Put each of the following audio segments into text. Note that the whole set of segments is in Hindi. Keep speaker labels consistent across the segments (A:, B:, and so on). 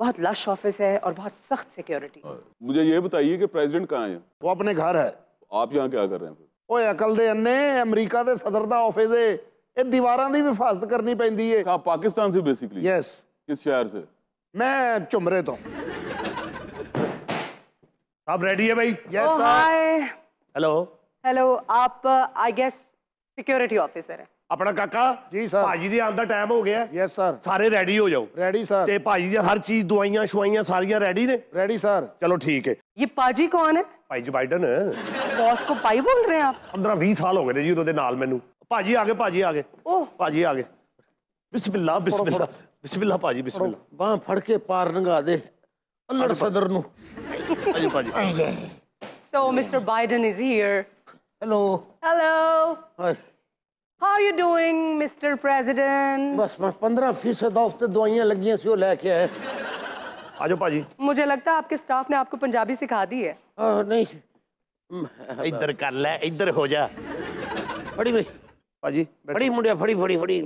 A: बहुत लश ऑफिस है और बहुत सख्त सिक्योरिटी हाँ,
B: मुझे ये बताइए कि प्रेसिडेंट कहाँ है वो अपने घर है आप यहाँ क्या कर रहे
A: हैं अकल दे अन्ने ਅੰਨੇ ਅਮਰੀਕਾ सदर ਸਦਰ ऑफिस है ये ਇਹ की भी हिफाजत करनी ਪੈਂਦੀ है अच्छा, आप पाकिस्तान से बेसिकली यस किस शहर से मैं चुमरे तो आप रेडी है भाई यस हाय हेलो
C: हेलो आप आई गेस सिक्योरिटी ऑफिसर हैं
A: ਆਪਣਾ ਕਾਕਾ ਜੀ ਸਰ ਭਾਜੀ ਦੇ ਆਉਣ ਦਾ ਟਾਈਮ ਹੋ ਗਿਆ ਯੈਸ ਸਰ ਸਾਰੇ ਰੈਡੀ ਹੋ ਜਾਓ ਰੈਡੀ ਸਰ ਤੇ ਭਾਜੀ ਦੀਆਂ ਹਰ ਚੀਜ਼ ਦਵਾਈਆਂ ਸ਼ਵਾਈਆਂ ਸਾਰੀਆਂ ਰੈਡੀ ਨੇ ਰੈਡੀ ਸਰ ਚਲੋ ਠੀਕ ਹੈ ਇਹ ਪਾਜੀ ਕੌਣ ਹੈ ਭਾਈ ਜੀ ਬਾਈਡਨ ਬੌਸ ਕੋ ਪਾਈ ਬੋਲ ਰਹੇ ਆਪ 15 20 ਸਾਲ ਹੋ ਗਏ ਨੇ ਜੀ ਉਹਦੇ ਨਾਲ ਮੈਨੂੰ ਭਾਜੀ ਆ ਗਏ ਭਾਜੀ ਆ ਗਏ ਓਹ ਭਾਜੀ ਆ ਗਏ ਬਿਸਮਿਲ੍ਲਾ ਬਿਸਮਿਲ੍ਲਾ ਬਿਸਮਿਲ੍ਲਾ ਭਾਜੀ ਬਿਸਮਿਲ੍ਲਾ ਬਾਹ ਫੜ ਕੇ ਪਾਰ ਨੰਗਾ ਦੇ ਅੱਲੜ ਸਦਰ ਨੂੰ ਭਾਜੀ ਭਾਜੀ so mister Biden is here hello hello hi How are you doing, Mr. President? बस मैं पंद्रह फीसद ऑफ तो दवाइयाँ लगी हैं, सी लेके आए आ पाजी।
C: मुझे लगता है आपके स्टाफ ने आपको पंजाबी सिखा दी है आ, नहीं
A: इधर कर ले इधर हो जा बड़ी भाई पाजी। बड़ी मुड़िया, बड़ी, बड़ी, बड़ी।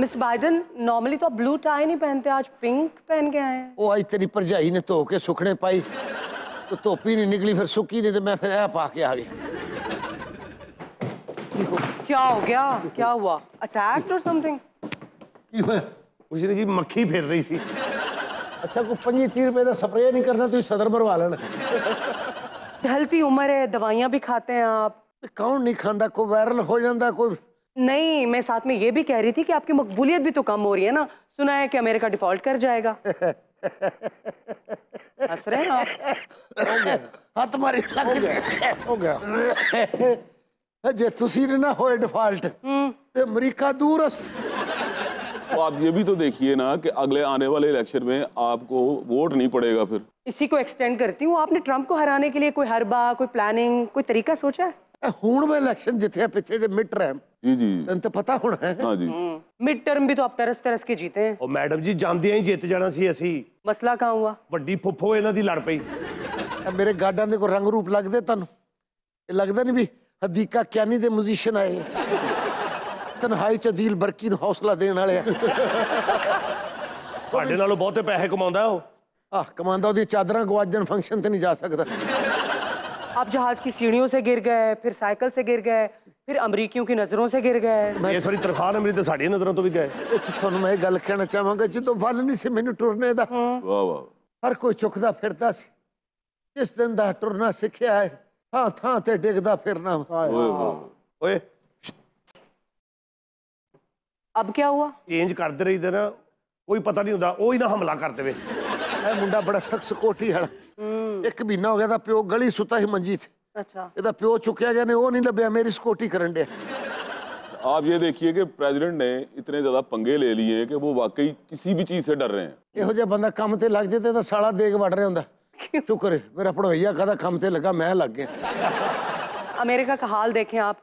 C: मिस्टर बाइडन नॉर्मली तो आप ब्लू टाई नहीं पहनते आज पिंक पहन के आए हैं
A: ओ आज तेरी परजाई ने तो के सुखने पाई तो धोपी नहीं निकली फिर सुखी नहीं तो मैं फिर आ पा के आ गई
C: क्या हो गया क्या हुआ और समथिंग
A: जी मक्खी फेर रही अच्छा को पंजी स्प्रे नहीं करना तो सदर मरवा लेना ढलती उम्र है भी खाते हैं आप तो कौन नहीं वायरल
C: हो नहीं मैं साथ में ये भी कह रही थी कि आपकी मकबूलियत भी तो कम हो रही है ना सुना है कि अमेरिका डिफॉल्ट कर जाएगा
A: हंस रहे हैं आप हाथ मारी गया हो गया जे ਤੁਸੀਂ ना हो डिफॉल्ट हम्म। तो अमेरिका दूरस्थ
B: तो आप ये भी तो देखिए ना कि अगले आने वाले इलेक्शन में आपको वोट नहीं पड़ेगा फिर
C: इसी को एक्सटेंड करती हूँ आपने ट्रंप को हराने के लिए कोई हरबा कोई प्लानिंग कोई तरीका सोचा है
A: हूँ मैं इलेक्शन जिते पिछले मिड टर्म जी जी तो पता होना है हाँ जी
C: मिड टर्म भी तो आप तरस तरस के जीते हैं
A: और मैडम जी जानदिया ही जीत जाना सी असी मसला कहाँ हुआ ਵੱਡੀ फुफो इन्हों की लड़ पी मेरे गार्डन ਦੇ ਕੋਈ ਰੰਗ ਰੂਪ ਲੱਗਦੇ ਤੁਹਾਨੂੰ ਇਹ ਲੱਗਦਾ ਨਹੀਂ ਹਦੀਕਾ ਕਿਆਨੀ ਦੇ ਮਿਊਜ਼ੀਸ਼ੀਅਨ ਆਏ ਤਨਹਾਈ ਚ ਦਿਲ ਬਰਕੀ ਨੂੰ ਹੌਸਲਾ ਦੇਣ ਵਾਲੇ ਤੁਹਾਡੇ ਨਾਲੋਂ ਬਹੁਤੇ ਪੈਸੇ ਕਮਾਉਂਦਾ ਉਹ ਆਹ ਕਮਾਉਂਦਾ ਉਹਦੀ ਚਾਦਰਾਂ ਗਵਾਜਣ ਫੰਕਸ਼ਨ ਤੇ ਨਹੀਂ ਜਾ ਸਕਦਾ
C: आप जहाज की सीढ़ियों से गिर गए फिर साइकिल से गिर गए फिर
A: अमरीकियों की नजरों से गिर गए ये सारी तनखा ने मेरी तो साड़ी नजरों तो भी गए ਤੁਹਾਨੂੰ ਮੈਂ ਗੱਲ ਕਹਿਣਾ ਚਾਹਾਂਗਾ ਜਦੋਂ ਵੱਲ ਨਹੀਂ ਸੀ ਮੈਨੂੰ ਟੁਰਨੇ ਦਾ ਵਾਹ
B: ਵਾਹ
A: ਹਰ ਕੋਈ ਚੁੱਕਦਾ ਫਿਰਦਾ ਸੀ ਇਸ ਦਿਨ ਦਾ ਟੁਰਨਾ ਸਿੱਖਿਆ ਹੈ ਥਾਂ ਥਾਂ ਤੇ ਡਿੱਗਦਾ ਫਿਰਨਾ ਓਏ ਓਏ अब क्या हुआ चेंज करते रहीदा ना कोई पता नहीं ਹੁੰਦਾ ਉਹ ਹੀ ਨਾ ਹਮਲਾ ਕਰ ਦੇਵੇ ਇਹ ਮੁੰਡਾ ਬੜਾ ਸਖਤ ਸਕੋਟੀ ਵਾਲਾ ਇੱਕ ਮਹੀਨਾ ਹੋ ਗਿਆ ਦਾ ਪਿਓ ਗਲੀ ਸੁੱਤਾ ਸੀ ਮੰਜੀ ਤੇ अच्छा ਇਹਦਾ ਪਿਓ ਚੁੱਕਿਆ ਗਿਆ ਨੇ ਉਹ ਨਹੀਂ ਲੱਭਿਆ ਮੇਰੀ ਸਕੋਟੀ ਕਰਨ ਡਿਆ
B: आप ये देखिए कि प्रेसिडेंट ने इतने ज्यादा पंगे ले लिए कि वो वाकई किसी भी चीज से डर रहे हैं
A: ਇਹੋ ਜਿਹਾ ਬੰਦਾ ਕੰਮ ਤੇ ਲੱਗ ਜੇ ਤੇ ਤਾਂ ਸਾਲਾ ਦੇਗ ਵੜ ਰਿਹਾ ਹੁੰਦਾ शुक्र है मेरा पड़ोसिया का कम से लगा मैं लग गया
C: अमेरिका का हाल देखें आप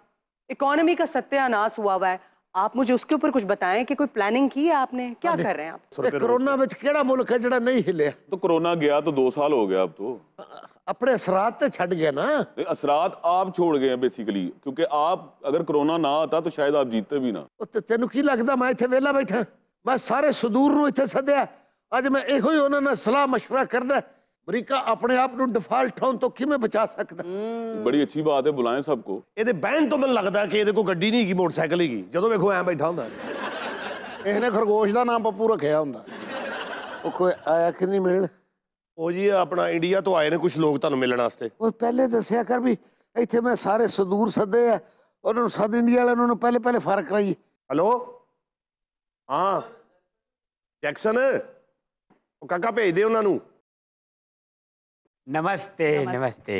C: इकोनॉमी का सत्यानाश हुआ हुआ है आप मुझे उसके ऊपर कुछ बताएं कि कोई प्लानिंग की है आपने क्या कर रहे हैं आप
B: कोरोना ਵਿੱਚ ਕਿਹੜਾ ਮੁਲਕ ਹੈ ਜਿਹੜਾ ਨਹੀਂ ਹਿਲਿਆ तो कोरोना गया तो दो साल हो गया अब तो
A: अपने असरात ਤੇ ਛੱਡ ਗਿਆ ना
B: असरात आप छोड़ गए बेसिकली क्योंकि आप अगर कोरोना ना आता तो शायद आप जीतते भी ना
A: ਤੈਨੂੰ ਕੀ की लगता मैं इतने वेला बैठा मैं सारे सुदूर ਇੱਥੇ ਸੱਦਿਆ ਅੱਜ ਮੈਂ ਇਹੋ ਹੀ ਉਹਨਾਂ ਨਾਲ ਸਲਾਹ مشورہ ਕਰਨਾ ਅਮਰੀਕਾ ਆਪਣੇ ਆਪ ਨੂੰ ਡਿਫਾਲਟ ਹੋਣ ਤੋਂ ਕਿਵੇਂ ਬਚਾ ਸਕਦਾ
B: ਬੜੀ ਅੱਛੀ ਬਾਤ ਹੈ ਬੁਲਾਏ ਸਭ ਕੋ
A: ਇਹਦੇ ਬੈਨ ਤੋਂ ਮੈਨੂੰ ਲੱਗਦਾ ਕਿ ਇਹਦੇ ਕੋ ਗੱਡੀ ਨਹੀਂ ਹੈਗੀ ਮੋਟਰਸਾਈਕਲ ਹੈਗੀ ਜਦੋਂ ਵੇਖੋ ਐ ਬੈਠਾ ਹੁੰਦਾ ਇਹਨੇ ਖਰਗੋਸ਼ ਦਾ ਨਾਮ ਪੱਪੂ ਰੱਖਿਆ ਹੁੰਦਾ ਉਹ ਕੋਈ ਆਇਆ ਕਿ ਨਹੀਂ ਮਿਲਣ ਉਹ ਜੀ ਆਪਣਾ ਇੰਡੀਆ ਤੋਂ ਆਏ ਨੇ ਕੁਝ ਲੋਕ ਤੁਹਾਨੂੰ ਮਿਲਣ ਵਾਸਤੇ ਉਹ ਪਹਿਲੇ ਦੱਸਿਆ ਕਰ ਵੀ ਇੱਥੇ ਮੈਂ ਸਾਰੇ ਸਦੂਰ ਸੱਦੇ ਆ ਉਹਨਾਂ ਨੂੰ ਸੱਦ ਇੰਡੀਆ ਵਾਲਿਆਂ ਨੂੰ ਪਹਿਲੇ ਪਹਿਲੇ ਫਰਕ ਕਰਾਈ ਹਲੋ ਹਾਂ ਜੈਕਸਨ ਉਹ ਕਾਕਾ ਭੇਜ ਦੇ ਉਹਨਾਂ ਨੂੰ नमस्ते नमस्ते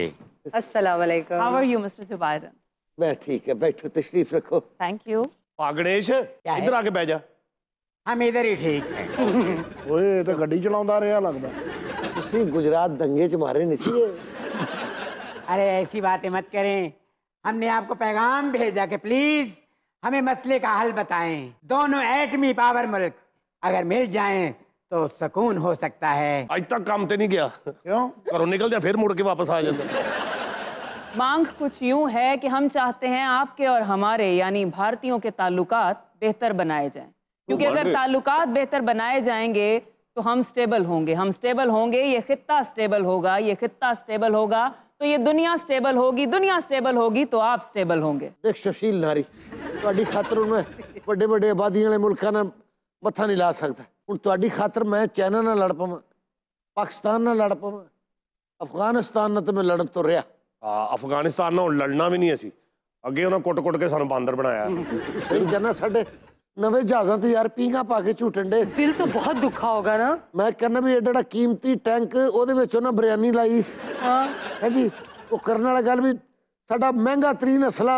C: अस्सलाम वालेकुम how are you mister Zubair
A: मैं ठीक है बैठो तशरीफ रखो थैंक यू पागड़ेश इधर आके बैठ जा हम इधर ही ठीक है ओए तो गाड़ी चलाउंदा रहया लगदा ਤੁਸੀਂ गुजरात दंगे च मारे नहीं ਸੀ
C: अरे ऐसी बातें मत करें हमने आपको पैगाम भेजा कि प्लीज हमें मसले का हल बताएं दोनों एटमी पावर मुल्क अगर मिल जाएं
A: तो सुकून हो सकता है आज तक काम तो नहीं गया क्यों करो निकल जा फिर मुड़ के वापस आ जाता
C: मांग कुछ यूं है कि हम चाहते हैं आपके और हमारे यानी भारतीयों के ताल्लुकात बेहतर बनाए जाएं क्योंकि अगर ताल्लुकात बेहतर बनाए जाएंगे तो हम स्टेबल होंगे हम स्टेबल होंगे ये खत्ता स्टेबल होगा ये खत्ता स्टेबल
A: होगा तो ये दुनिया स्टेबल होगी दुनिया स्टेबल होगी तो आप स्टेबल होंगे एक सुशील नारी ਤੁਹਾਡੀ ਖਾਤਰ ਉਹਨੇ ਵੱਡੇ ਵੱਡੇ ਆਬਾਦੀਆਂ ਵਾਲੇ ਮੁਲਕਾਂ मत्था नहीं ला सकता हूँ ਤੁਹਾਡੀ खातर मैं चाइना ना लड़ पाव पाकिस्तान ना लड़ पाव अफगानिस्तान ना तो मैं लड़न ਤੋਂ रहा ਆ ਅਫਗਾਨਿਸਤਾਨ ਨਾਲ ਲੜਨਾ ਵੀ ਨਹੀਂ ਅਸੀਂ ਅੱਗੇ ਉਹਨਾਂ कुट ਕੁੱਟ ਕੇ ਸਾਨੂੰ ਬਾਂਦਰ ਬਣਾਇਆ ਸਹੀ नवे जहाजा तो यार पीघा पा के झूटन डे दिल तो बहुत दुखा होगा ना मैं कहना भी एडा कीमती टैंक ओना बिरयानी लाई है जी वो करने वाला गल भी साडा महंगा तरीन असला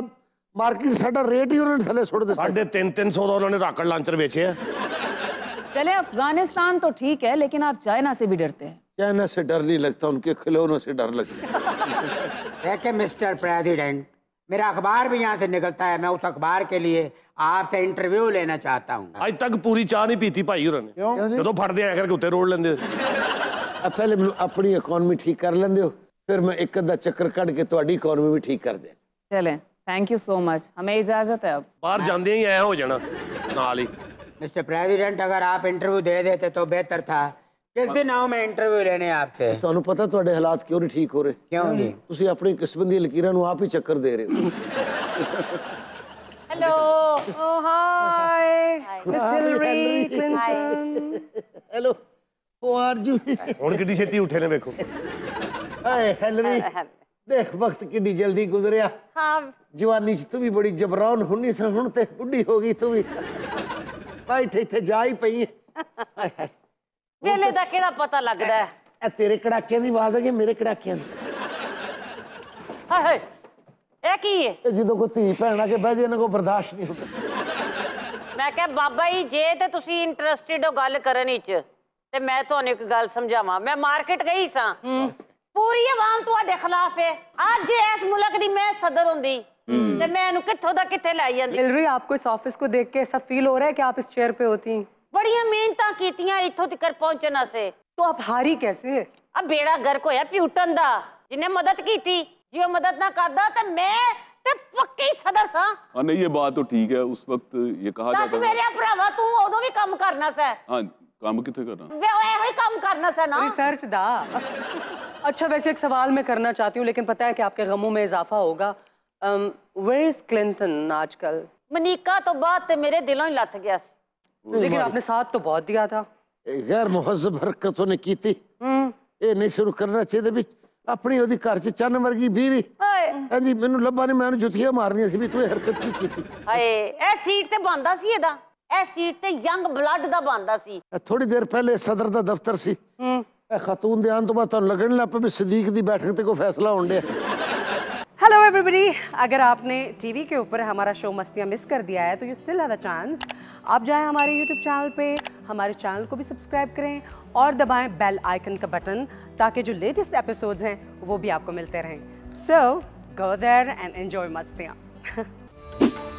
A: मार्केट साडा रेट ही उन्होंने थले सुट दिया तीन तीन सौ का उन्होंने राकड़ लांचर बेचे है
C: चले अफगानिस्तान तो ठीक है लेकिन आप चाइना से भी डरते हैं
A: चाइना से डर नहीं लगता उनके खिलौनों से डर लगता
C: देखिए मिस्टर प्रेसिडेंट मेरा अखबार भी यहाँ से निकलता है मैं उस अखबार के लिए आपसे इंटरव्यू लेना चाहता हूँ
A: आज तक पूरी चाह नहीं पीती भाई उन्होंने क्यों जो तो फटते हैं करके उत्ते रोड लेंगे पहले मैं अपनी इकोनमी ठीक कर लेंगे फिर मैं एक अद्धा चक्कर कट के ਤੁਹਾਡੀ इकोनमी भी ठीक कर दे
C: चले थैंक यू सो मच हमें इजाजत है अब
A: बाहर ਜਾਂਦੇ ਹੀ ਐ ਹੋ ਜਾਣਾ ਨਾਲ ਹੀ
C: मिस्टर प्रेसिडेंट अगर आप इंटरव्यू दे देते तो बेहतर था किस दिन आओ मैं इंटरव्यू लेने आपसे
A: तो पता तो हालात क्यों नहीं ठीक हो रहे क्यों नहीं तुम अपनी किस्मत लकीर आप ही चक्कर दे रहे हो oh, hello hi uh, hello हाँ। जवानी तू भी बड़ी जबरान होनी सी बुढ़ी होगी तू भी ਬੈਠੇ ਇੱਥੇ ਇੱਥੇ ਜਾ ਹੀ ਪਈ ਹੈ
C: ਵੇਲੇ ਦਾ ਕਿਹੜਾ ਪਤਾ ਲੱਗਦਾ ਹੈ
A: ਇਹ ਤੇਰੇ ਕੜਾਕਿਆਂ ਦੀ ਆਵਾਜ਼ ਹੈ ਜਾਂ ਮੇਰੇ ਕੜਾਕਿਆਂ ਦੀ ਹਾਏ ਹਾਏ ਇਹ ਕੀ ਹੈ ਜਦੋਂ ਕੋਈ ਧੀ ਭੈਣ ਆ ਕੇ ਬਹਿ ਜੇ ਇਹਨਾਂ ਕੋ ਬਰਦਾਸ਼ਤ ਨਹੀਂ ਹੁੰਦਾ
C: ਮੈਂ ਕਿਹਾ ਬਾਬਾ ਜੀ ਜੇ ਤੇ ਤੁਸੀਂ ਇੰਟਰਸਟਿਡ ਹੋ ਗੱਲ ਕਰਨ ਵਿੱਚ ਤੇ ਮੈਂ ਤੁਹਾਨੂੰ ਇੱਕ ਗੱਲ ਸਮਝਾਵਾਂ ਮੈਂ ਮਾਰਕੀਟ ਗਈ ਸਾਂ ਪੂਰੀ ਆਵਾਮ ਤੁਹਾਡੇ ਖਿਲਾਫ ਹੈ ਅੱਜ ਇਸ ਮੁਲਕ ਦੀ ਮੈਂ ਸਦਰ ਹੁੰਦੀ ਤੇ ਮੈਂ ਇਹਨੂੰ ਕਿੱਥੋਂ ਦਾ ਕਿੱਥੇ ਲੈ ਜਾਂਦੀ ਮਿਲ ਰਹੀ ਆਪਕੋ ਇਸ ਆਫਿਸ ਕੋ ਦੇਖ ਕੇ ਐਸਾ ਫੀਲ ਹੋ ਰਿਹਾ ਹੈ ਕਿ ਆਪ ਇਸ ਚੇਅਰ पे होती बड़ी मेहनत कीतियां इथों तक पहुंचना से तो आप हारी कैसे अब बेड़ा गर्क होया प्यूटन दा जिन्हें मदद की थी जो मदद ना करदा तो मैं ਤੇ ਪੱਕੀ ਸਦਰ ਸਾਂ
B: ਹਾਂ ਨਹੀਂ ਇਹ ਬਾਤ ਤਾਂ ਠੀਕ ਹੈ ਉਸ ਵਕਤ ਇਹ ਕਹਾ ਜਾਂਦਾ ਦੱਸ ਮੇਰੇ
C: ਭਰਾਵਾ ਤੂੰ ਉਦੋਂ ਵੀ ਕੰਮ ਕਰਨਾ ਸੈ
B: ਹਾਂ ਕੰਮ ਕਿੱਥੇ ਕਰਨਾ
C: ਵੇ ਉਹ ਇਹੋ ਹੀ ਕੰਮ ਕਰਨਾ ਸੈ ਨਾ ਰਿਸਰਚ ਦਾ अच्छा वैसे एक सवाल मैं करना चाहती हूँ लेकिन पता है कि आपके गमों में इजाफा होगा वेयर इज क्लिंटन आजकल मनीका तो बात मेरे दिलों ही लथ गया लेकिन हम्म। आपने
A: साथ तो बहुत दिया था गैर मुहजब हरकत उन्हें की थी ये हम्म। नहीं शुरू करना चाहिए भी अपनी ओदी घर च चन्न वर्गी बीवी हां हाँ जी मेनू लब्बा ने मैंने जुतियां मारनियां सी भी तू हरकत की की थी
C: हाय ए सीट ते बांदा सी एदा ए सीट ते यंग ब्लड दा बांदा सी
A: थोड़ी देर पहले सदर दा दफ्तर सी हम्म खतून दे आन तो बाद तो लगन लग पे भी सदीक दी बैठक ते को फैसला होन डे
C: एवरीबडी अगर आपने टीवी के ऊपर हमारा शो मस्तियाँ मिस कर दिया है तो you still have a chance आप जाएं हमारे यूट्यूब चैनल पे हमारे चैनल को भी सब्सक्राइब करें और दबाएं बेल आइकन का बटन ताकि जो लेटेस्ट एपिसोड्स हैं वो भी आपको मिलते रहें so go there and enjoy मस्तियाँ